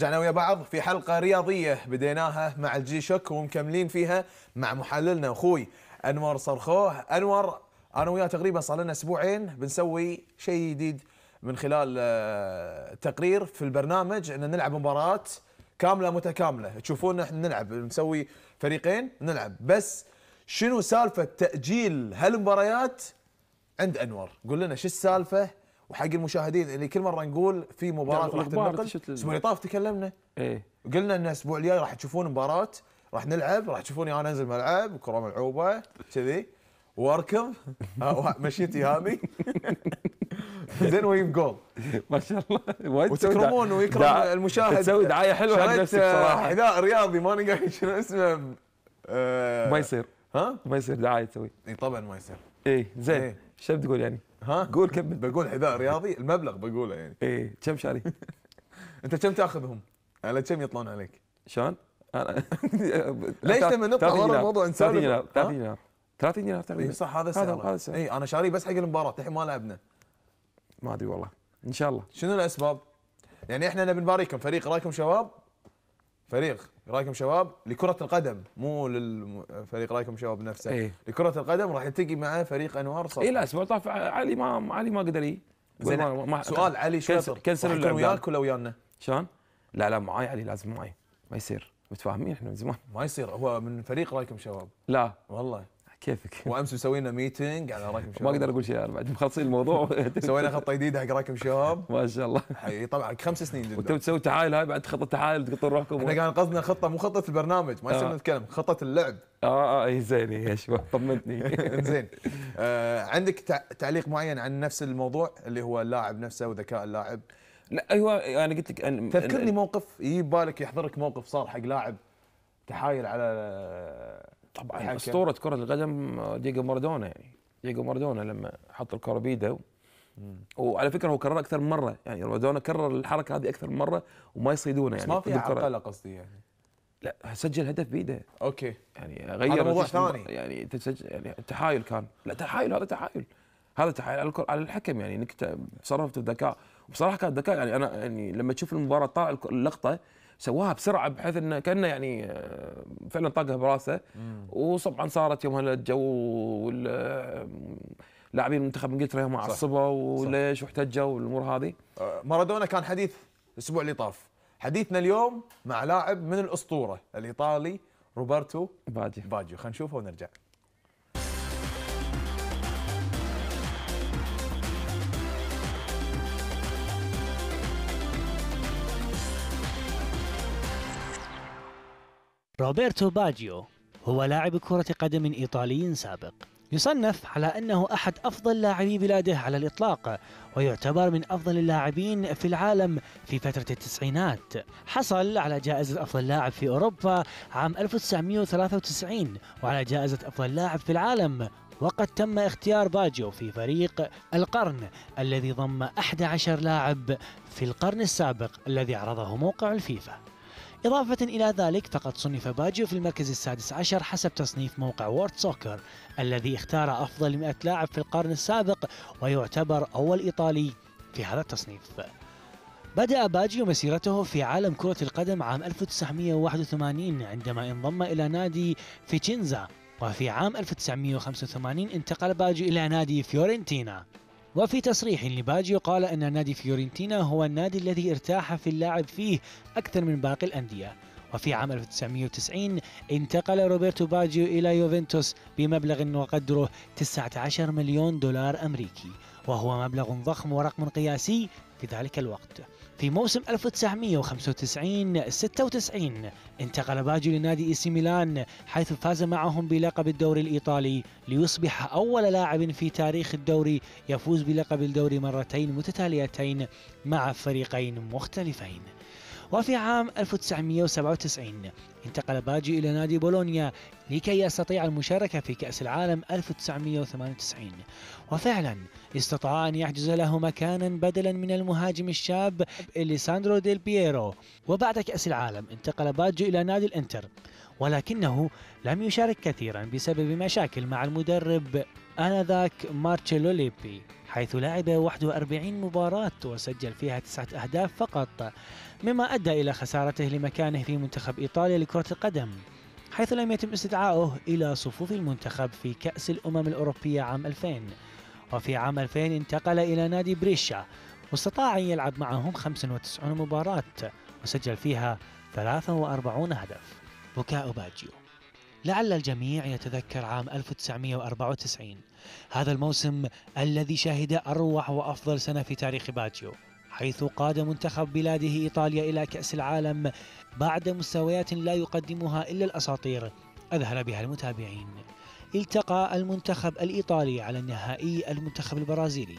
رجعنا ويا بعض في حلقة رياضية بديناها مع الجي شوك ومكملين فيها مع محللنا أخوي أنور صرخوه أنور أنا وياه تقريبا صار لنا أسبوعين بنسوي شيء جديد من خلال آه، تقرير في البرنامج أن نلعب مباراة كاملة متكاملة تشوفون احنا نلعب نسوي فريقين نلعب بس شنو سالفة تأجيل هالمباريات عند أنور قول لنا شو السالفة وحق المشاهدين اللي كل مره نقول في مباراه راح تنقل الاسبوع طاف تكلمنا ايه قلنا ان الاسبوع الجاي راح تشوفون مباراه راح نلعب راح تشوفوني انا انزل ملعب كره ملعوبه كذي واركض آه، مشيتي هذه زين ويجيب جول ما شاء الله وايد وتكرمون ويكرم المشاهد تسوي دعايه حلوه حق نفسك صراحه آه، حذاء رياضي ماني قايل شنو اسمه آه ما يصير ها ما يصير دعايه تسوي اي طبعا ما يصير اي زين ايش تقول يعني؟ ها قول كمل بقول حذاء رياضي المبلغ بقوله يعني ايه كم شاري؟ انت كم تاخذهم؟ على كم يطلعون عليك؟ شلون؟ انا ليش لما نطلع ورا الموضوع انسان 30 دينار 30 دينار 30 دينار تقريبا إيه، صح هذا السعر هذا السعر اي انا شاريه بس حق المباراه الحين ما لعبنا ما ادري والله ان شاء الله شنو الاسباب؟ يعني احنا نبي نباريكم فريق رايكم شباب فريق إيه رايكم شباب لكرة القدم مو للفريق رايكم شباب نفسه إيه؟ لكرة القدم راح يلتقي مع فريق انوار صقر اي لا الاسبوع طاف علي ما علي ما قدر زين سؤال علي شاطر كنسل يكون وياك ولا ويانا؟ شلون؟ لا لا معاي علي لازم معاي ما يصير متفاهمين احنا من زمان ما يصير هو من فريق رايكم شباب لا والله كيفك وامس مسوينا ميتنج على راكم شوب ما اقدر اقول شيء انا بعد مخلصين الموضوع سوينا خطه جديده حق راكم شوب ما شاء الله طبعا خمس سنين جدا وانتم تسوي تحايل هاي بعد خطه تحايل تقطون روحكم احنا كان قصدنا خطه مو خطه البرنامج ما يصير آه. نتكلم خطه اللعب اه اه إيه، زين يا إيه، شباب طمنتني زين آه، عندك تعليق معين عن نفس الموضوع اللي هو اللاعب نفسه وذكاء اللاعب لا ايوه انا قلت لك أن تذكرني موقف يجي بالك يحضرك موقف صار حق لاعب تحايل على طبعا يعني اسطوره كره القدم آه، ديجو مارادونا يعني ديجو مارادونا لما حط الكره بيده وعلى فكره هو كرر اكثر من مره يعني مارادونا كرر الحركه هذه اكثر من مره وما يصيدونه يعني ما في عقله قصدي يعني لا سجل هدف بايده اوكي يعني غير موضوع ثاني يعني تسجل يعني تحايل كان لا تحايل هذا تحايل هذا تحايل على, على الحكم يعني انك تصرفت بذكاء وبصراحه كان ذكاء يعني انا يعني لما تشوف المباراه طالع اللقطه سواها بسرعه بحيث انه كانه يعني آه، فعلا طاقها براسه وطبعا صارت يومها الجو آه، لاعبين منتخب انجلترا يوم عصبوا وليش واحتجوا والامور هذه آه، مارادونا كان حديث الاسبوع اللي طاف حديثنا اليوم مع لاعب من الاسطوره الايطالي روبرتو باجيو باجيو خلينا نشوفه ونرجع روبرتو باجيو هو لاعب كرة قدم إيطالي سابق يصنف على أنه أحد أفضل لاعبي بلاده على الإطلاق ويعتبر من أفضل اللاعبين في العالم في فترة التسعينات حصل على جائزة أفضل لاعب في أوروبا عام 1993 وعلى جائزة أفضل لاعب في العالم وقد تم اختيار باجيو في فريق القرن الذي ضم 11 لاعب في القرن السابق الذي عرضه موقع الفيفا إضافة إلى ذلك فقد صنف باجيو في المركز السادس عشر حسب تصنيف موقع وورد سوكر الذي اختار أفضل 100 لاعب في القرن السابق ويعتبر أول إيطالي في هذا التصنيف بدأ باجيو مسيرته في عالم كرة القدم عام 1981 عندما انضم إلى نادي فيتشينزا وفي عام 1985 انتقل باجيو إلى نادي فيورنتينا وفي تصريح لباجيو قال أن نادي فيورنتينا هو النادي الذي ارتاح في اللاعب فيه أكثر من باقي الأندية وفي عام 1990 انتقل روبرتو باجيو إلى يوفنتوس بمبلغ وقدره 19 مليون دولار أمريكي وهو مبلغ ضخم ورقم قياسي في ذلك الوقت في موسم 1995 96 انتقل باجي لنادي اي سي ميلان حيث فاز معهم بلقب الدوري الايطالي ليصبح اول لاعب في تاريخ الدوري يفوز بلقب الدوري مرتين متتاليتين مع فريقين مختلفين. وفي عام 1997 انتقل باجي إلى نادي بولونيا لكي يستطيع المشاركة في كأس العالم 1998 وفعلا استطاع أن يحجز له مكانا بدلا من المهاجم الشاب إليساندرو ديل بييرو وبعد كأس العالم انتقل باجو إلى نادي الإنتر ولكنه لم يشارك كثيرا بسبب مشاكل مع المدرب آنذاك مارتشيلو ليبي حيث لعب 41 مباراة وسجل فيها تسعة أهداف فقط مما أدى إلى خسارته لمكانه في منتخب إيطاليا لكرة القدم حيث لم يتم استدعائه إلى صفوف المنتخب في كأس الأمم الأوروبية عام 2000 وفي عام 2000 انتقل إلى نادي بريشا واستطاع أن يلعب معهم 95 مباراة وسجل فيها 43 هدف بكاء باجيو لعل الجميع يتذكر عام 1994 هذا الموسم الذي شهد أروع وأفضل سنة في تاريخ باجيو حيث قاد منتخب بلاده إيطاليا إلى كأس العالم بعد مستويات لا يقدمها إلا الأساطير أذهل بها المتابعين التقى المنتخب الإيطالي على النهائي المنتخب البرازيلي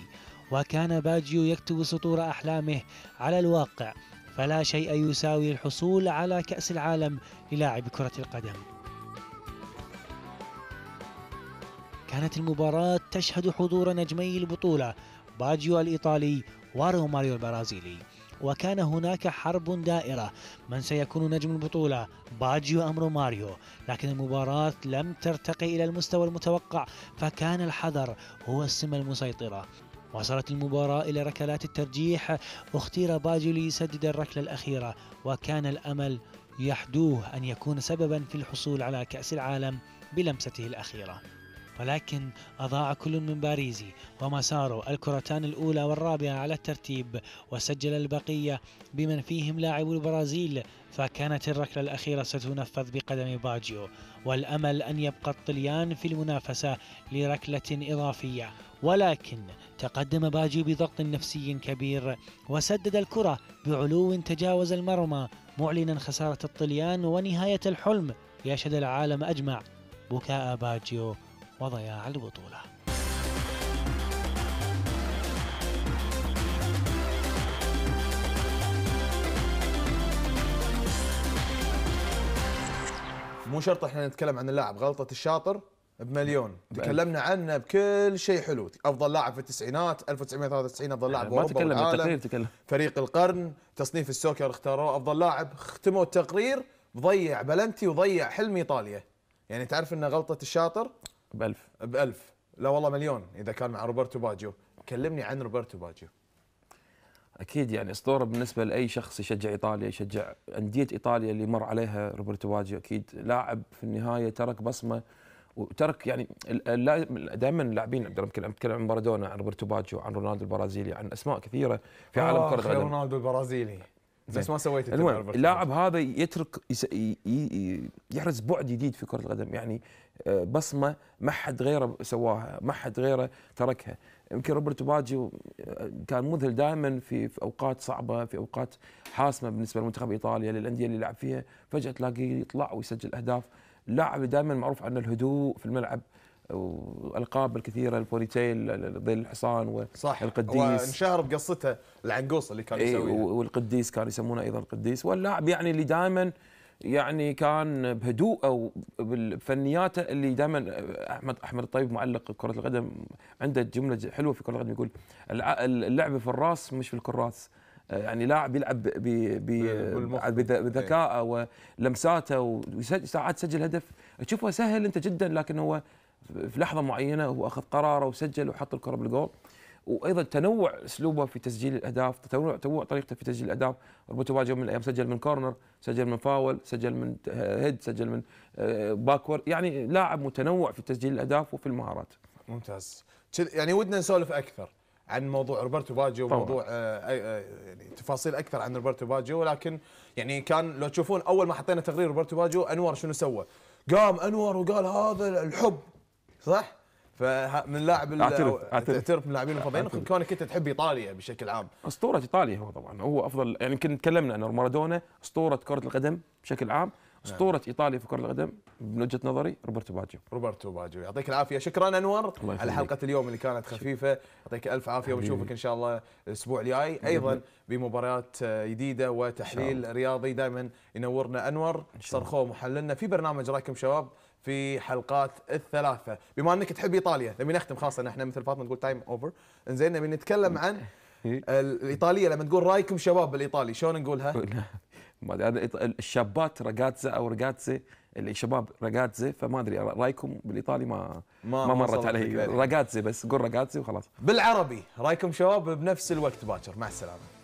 وكان باجيو يكتب سطور أحلامه على الواقع فلا شيء يساوي الحصول على كأس العالم للاعب كرة القدم كانت المباراة تشهد حضور نجمي البطولة باجيو الإيطالي وروماريو البرازيلي وكان هناك حرب دائرة من سيكون نجم البطولة باجيو أم روماريو لكن المباراة لم ترتقي إلى المستوى المتوقع فكان الحذر هو السمة المسيطرة وصلت المباراة إلى ركلات الترجيح اختير باجيو ليسدد الركلة الأخيرة وكان الأمل يحدوه أن يكون سببا في الحصول على كأس العالم بلمسته الأخيرة ولكن أضاع كل من باريزي ومسارو الكرتان الأولى والرابعة على الترتيب وسجل البقية بمن فيهم لاعب البرازيل فكانت الركلة الأخيرة ستنفذ بقدم باجيو والأمل أن يبقى الطليان في المنافسة لركلة إضافية ولكن تقدم باجيو بضغط نفسي كبير وسدد الكرة بعلو تجاوز المرمى معلنا خسارة الطليان ونهاية الحلم يشهد العالم أجمع بكاء باجيو وضياع البطولة مو شرط احنا نتكلم عن اللاعب غلطة الشاطر بمليون تكلمنا عنه بكل شيء حلو افضل لاعب في التسعينات 1993 افضل يعني لاعب ما تكلم تكلم فريق القرن تصنيف السوكر اختاروه افضل لاعب ختموا التقرير ضيع بلنتي وضيع حلم ايطاليا يعني تعرف انه غلطه الشاطر ب 1000 ب 1000 لا والله مليون اذا كان مع روبرتو باجيو كلمني عن روبرتو باجيو اكيد يعني اسطوره بالنسبه لاي شخص يشجع ايطاليا يشجع انديه ايطاليا اللي مر عليها روبرتو باجيو اكيد لاعب في النهايه ترك بصمه وترك يعني دائما اللاعبين عبد الرحمن اتكلم عن مارادونا عن روبرتو باجيو عن رونالدو البرازيلي عن اسماء كثيره في آه، عالم كره القدم رونالدو البرازيلي بس ما سويت اللاعب هذا يترك يحرز بعد جديد في كره القدم يعني آه، بصمه ما حد غيره سواها ما حد غيره تركها يمكن روبرت باجي آه، كان مذهل دائما في, اوقات صعبه في اوقات حاسمه بالنسبه لمنتخب ايطاليا للانديه اللي لعب فيها فجاه تلاقيه يطلع ويسجل اهداف لاعب دائما معروف عن الهدوء في الملعب والالقاب الكثيره البوليتيل ظل الحصان والقديس صح وانشهر انشهر بقصته العنقوص اللي كان إيه، يسويها والقديس كانوا يسمونه ايضا القديس واللاعب يعني اللي دائما يعني كان بهدوء او بفنياته اللي دائما احمد احمد الطيب معلق كره القدم عنده جمله حلوه في كره القدم يقول اللعبه في الراس مش في الكراس آه، يعني لاعب يلعب بذكائه إيه. ولمساته وساعات سجل هدف تشوفه سهل انت جدا لكن هو في لحظه معينه هو اخذ قراره وسجل وحط الكره بالجول وايضا تنوع اسلوبه في تسجيل الاهداف تنوع تنوع طريقته في تسجيل الاهداف روبرتو باجيو من الايام سجل من كورنر سجل من فاول سجل من هيد سجل من آه، باكور يعني لاعب متنوع في تسجيل الاهداف وفي المهارات ممتاز يعني ودنا نسولف اكثر عن موضوع روبرتو باجيو وموضوع آه، آه، يعني تفاصيل اكثر عن روبرتو باجيو ولكن يعني كان لو تشوفون اول ما حطينا تقرير روبرتو باجيو انور شنو سوى؟ قام انور وقال هذا الحب صح؟ فمن لاعب اعترف اعترف تعترف من اللاعبين المفضلين كونك انت تحب ايطاليا بشكل عام اسطوره ايطاليا هو طبعا هو افضل يعني يمكن تكلمنا انه مارادونا اسطوره كره القدم بشكل عام نعم. اسطوره نعم. ايطاليا في كره القدم من وجهه نظري روبرتو باجيو روبرتو باجيو يعطيك العافيه شكرا انور على حلقه اليوم اللي كانت خفيفه يعطيك الف عافيه ونشوفك ان شاء الله الاسبوع الجاي ايضا بمباريات جديده وتحليل رياضي دائما ينورنا انور صرخوه محللنا في برنامج رايكم شباب في حلقات الثلاثه بما انك تحب ايطاليا نبي نختم خاصه احنا مثل فاطمه تقول تايم اوفر انزين نبي نتكلم عن الايطاليه لما تقول رايكم شباب بالايطالي شلون نقولها ما ادري الشابات رجاتزا او اللي الشباب رجاتزي فما ادري رايكم بالايطالي ما ما, ما مرت علي رجاتزي بس قول رجاتزي وخلاص بالعربي رايكم شباب بنفس الوقت باكر مع السلامه